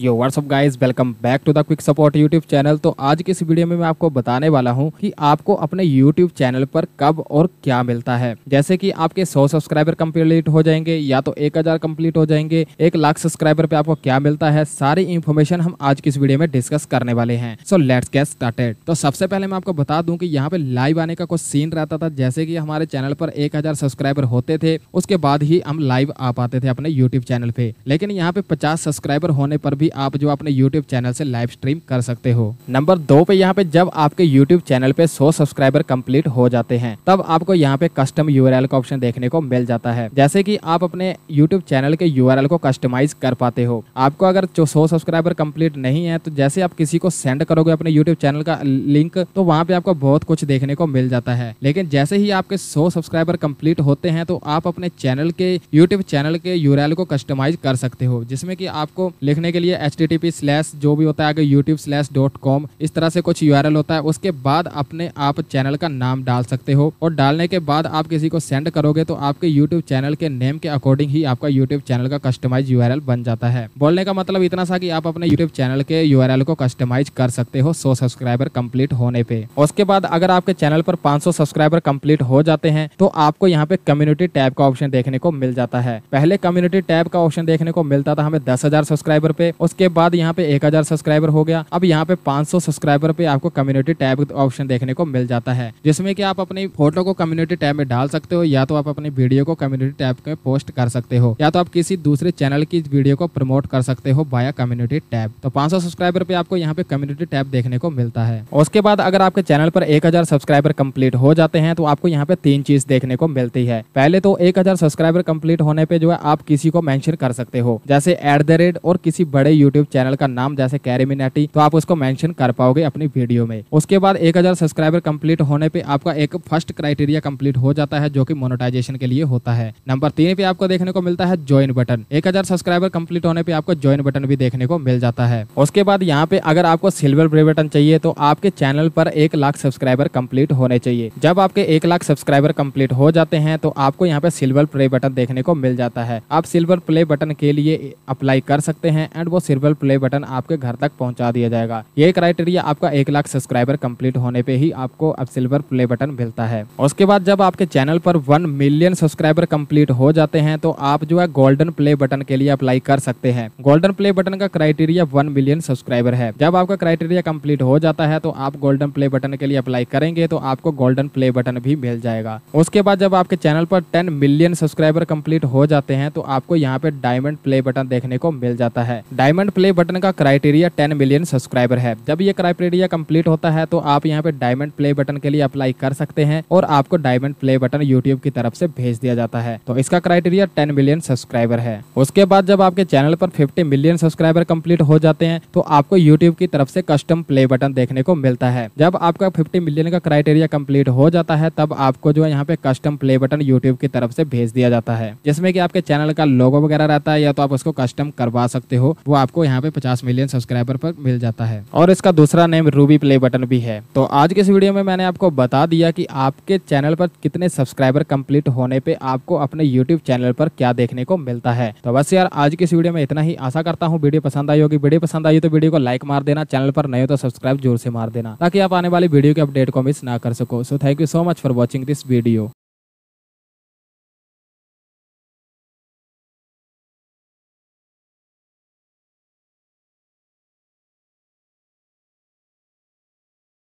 yo what's up guys welcome back to the quick support YouTube channel तो आज की इस वीडियो में मैं आपको बताने वाला हूँ कि आपको अपने यूट्यूब चैनल पर कब और क्या मिलता है जैसे कि आपके 100 सब्सक्राइबर कंप्लीट हो जाएंगे या तो 1000 कंप्लीट हो जाएंगे एक लाख सब्सक्राइबर पे आपको क्या मिलता है सारी इन्फॉर्मेशन हम आज की इस वीडियो में डिस्कस करने वाले हैं सो लेट्स गेट स्टार्टेड तो सबसे पहले मैं आपको बता दूँ की यहाँ पे लाइव आने का कुछ सीन रहता था जैसे की हमारे चैनल पर एक सब्सक्राइबर होते थे उसके बाद ही हम लाइव आ पाते थे अपने यूट्यूब चैनल पे लेकिन यहाँ पे पचास सब्सक्राइबर होने पर भी भी आप जो अपने यूट्यूब चैनल से लाइव स्ट्रीम कर सकते हो नंबर दो पे यहाँ पे जब आपके यूट्यूब चैनल पे सौ सब्सक्राइबर कम्प्लीट हो जाते हैं तब आपको यहाँ पे कस्टम यू का ऑप्शन देखने को मिल जाता है जैसे की आप अपने यूट्यूब चैनल के यू को कस्टमाइज कर पाते हो आपको अगर सौ सब्सक्राइबर कम्प्लीट नहीं है तो जैसे आप किसी को सेंड करोगे अपने यूट्यूब चैनल का लिंक तो वहाँ पे आपको बहुत कुछ देखने को मिल जाता है लेकिन जैसे ही आपके 100 सब्सक्राइबर कंप्लीट होते हैं तो आप अपने चैनल के YouTube चैनल के यूआरएल को कस्टमाइज कर सकते हो जिसमें कि आपको लिखने के लिए एच स्लैश जो भी होता है आगे यूट्यूब स्लैश डॉट कॉम इस तरह से कुछ यू होता है उसके बाद अपने आप चैनल का नाम डाल सकते हो और डालने के बाद आप किसी को सेंड करोगे तो आपके यूट्यूब चैनल के नेम के अकॉर्डिंग ही आपका यूट्यूब चैनल का कस्टमाइज यू बन जाता है बोलने का मतलब इतना सा कि आप अपने यूट्यूब चैनल के यू को कस्टमाइज कर सकते हो सौ सब्सक्राइबर कम्प्लीट होने पे उसके बाद अगर आपके चैनल पर सौ सब्सक्राइबर कम्प्लीट हो जाते हैं तो आपको यहाँ पे कम्युनिटी टैब का ऑप्शन देखने को मिल जाता है पहले कम्युनिटी टैब का ऑप्शन देखने को मिलता था हमें दस हजार सब्सक्राइबर पे उसके बाद यहाँ पे एक हजार सब्सक्राइबर हो गया अब यहाँ पे पांच सौ सब्सक्राइबर पे आपको कम्युनिटी टैब ऑप्शन देखने को मिल जाता है जिसमें कि आप अपनी फोटो को कम्युनिटी टैब में डाल सकते हो या तो आप अपनी वीडियो को कम्युनिटी टैब में पोस्ट कर सकते हो या तो आप किसी दूसरे चैनल की वीडियो को प्रमोट कर सकते हो बाया कम्युनिटी टैब तो पांच सब्सक्राइबर पे आपको यहाँ पे कम्युनिटी टैब देखने को मिलता है उसके बाद अगर आपके चैनल पर एक सब्सक्राइबर कम्प्लीट हो जाते हैं तो आपको यहाँ पे तीन चीज देखने को मिलती है पहले तो एक सब्सक्राइबर कम्प्लीट होने पे जो है आप किसी को मेंशन कर सकते हो जैसे एट और किसी बड़े यूट्यूब चैनल का नाम जैसे कैरेमिनेटी तो आप उसको मैंशन कर पाओगे अपनी वीडियो में उसके बाद एक सब्सक्राइबर कम्प्लीट होने पर आपका एक फर्स्ट क्राइटेरिया कम्प्लीट हो जाता है जो की मोनोटाइजेशन के लिए होता है नंबर तीन पे आपको देखने को मिलता है ज्वाइन बटन एक सब्सक्राइबर कम्प्लीट होने पर आपको ज्वाइन बटन भी देखने को मिल जाता है उसके बाद यहाँ पे अगर आपको सिल्वर ब्रे बटन चाहिए तो आपके चैनल पर एक लाख सब्सक्राइबर कंप्लीट होने चाहिए जब आपके एक लाख सब्सक्राइबर कंप्लीट हो जाते हैं तो आपको यहाँ पे सिल्वर प्ले बटन देखने को मिल जाता है आप सिल्वर प्ले बटन के लिए अप्लाई कर सकते हैं एंड वो सिल्वर प्ले बटन आपके घर तक पहुंचा दिया जाएगा ये क्राइटेरिया आपका एक लाख सब्सक्राइबर कंप्लीट होने पे ही आपको अब सिल्वर प्ले बटन मिलता है उसके बाद जब आपके चैनल पर वन मिलियन सब्सक्राइबर कंप्लीट हो जाते हैं तो आप जो है गोल्डन प्ले बटन के लिए अप्लाई कर सकते हैं गोल्डन प्ले बटन का क्राइटेरिया वन मिलियन सब्सक्राइबर है जब आपका क्राइटेरिया कम्प्लीट हो जाता है तो आप गोल्डन प्ले बटन के लिए अप्लाई करेंगे तो आपको गोल्डन प्ले बटन भी मिल जाएगा उसके बाद जब आपके चैनल पर टेन मिलियन सब्सक्राइबर कंप्लीट हो जाते हैं तो आपको यहाँ पे डायमंड प्ले बटन देखने को मिल जाता है डायमंड प्ले बटन का क्राइटेरिया 10 मिलियन सब्सक्राइबर है जब ये क्राइटेरिया कंप्लीट होता है तो आप यहाँ पे डायमंड प्ले बटन के लिए अप्लाई कर सकते हैं और आपको डायमंड प्ले बटन यूट्यूब की तरफ से भेज दिया जाता है तो इसका क्राइटेरिया टेन मिलियन सब्सक्राइबर है उसके बाद जब आपके चैनल पर फिफ्टी मिलियन सब्सक्राइबर कम्प्लीट हो जाते हैं तो आपको यूट्यूब की तरफ से कस्टम प्ले बटन देखने को मिलता है जब आपका फिफ्टी मिलियन का क्राइटेरिया कम्प्लीट हो जाता है तब आपको जो है यहाँ पे कस्टम प्ले बटन यूट्यूब की तरफ से भेज दिया जाता है जिसमे की आपके चैनल का लोगो वगैरह रहता है या तो आप उसको कस्टम करवा सकते हो वो आपको यहाँ पे 50 मिलियन सब्सक्राइबर पर मिल जाता है और इसका दूसरा नेम रूबी प्ले बटन भी है तो आज के इस वीडियो में मैंने आपको बता दिया कि आपके चैनल पर कितने सब्सक्राइबर कंप्लीट होने पे आपको अपने यूट्यूब चैनल पर क्या देखने को मिलता है तो बस यार आज के इस वीडियो में इतना ही आशा करता हूँ वीडियो पसंद आई होगी वीडियो पसंद आई तो वीडियो को लाइक मार देना चैनल पर नए हो तो सब्सक्राइब जोर से मार देना ताकि आप आने वाली वीडियो के अपडेट को मिस ना कर सको so thank you so much for watching this video